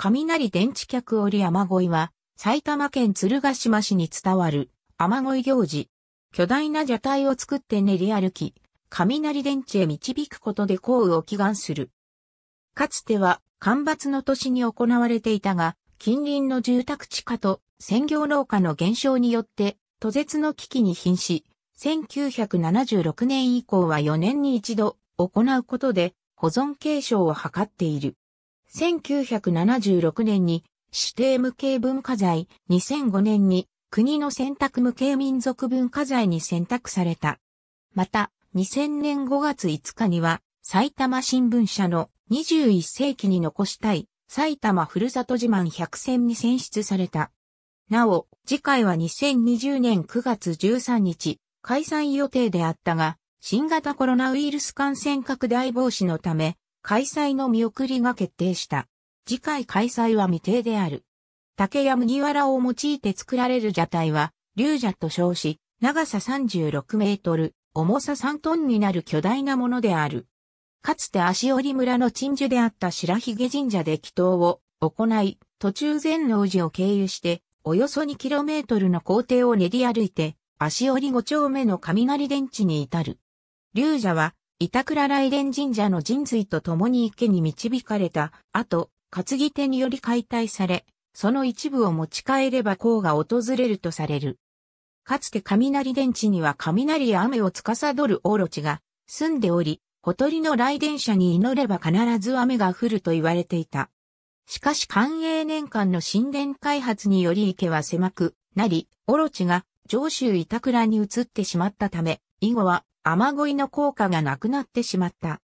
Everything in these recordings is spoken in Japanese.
雷電池客織雨乞いは、埼玉県鶴ヶ島市に伝わる雨乞い行事。巨大な蛇体を作って練り歩き、雷電池へ導くことで降雨を祈願する。かつては、干ばつの年に行われていたが、近隣の住宅地下と専業農家の減少によって、途絶の危機に瀕し、1976年以降は4年に一度行うことで保存継承を図っている。1976年に指定無形文化財、2005年に国の選択無形民族文化財に選択された。また、2000年5月5日には、埼玉新聞社の21世紀に残したい埼玉ふるさと自慢100選に選出された。なお、次回は2020年9月13日、開催予定であったが、新型コロナウイルス感染拡大防止のため、開催の見送りが決定した。次回開催は未定である。竹や麦わらを用いて作られる蛇体は、竜蛇と称し、長さ36メートル、重さ3トンになる巨大なものである。かつて足折村の鎮守であった白髭神社で祈祷を行い、途中の王寺を経由して、およそ2トルの工程を練り歩いて、足折5丁目の雷電池に至る。竜蛇は板倉雷電神社の神髄と共に池に導かれた後、担ぎ手により解体され、その一部を持ち帰れば甲が訪れるとされる。かつて雷電池には雷や雨を司るオロチが住んでおり、ほとりの雷電車に祈れば必ず雨が降ると言われていた。しかし寛永年間の神殿開発により池は狭くなり、オロチが上州板倉に移ってしまったため、以後は雨乞いの効果がなくなってしまった。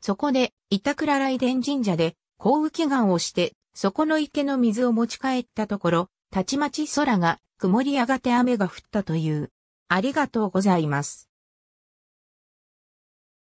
そこで、板倉雷電神社で、幸雨祈願をして、そこの池の水を持ち帰ったところ、たちまち空が曇りやがて雨が降ったという。ありがとうございます。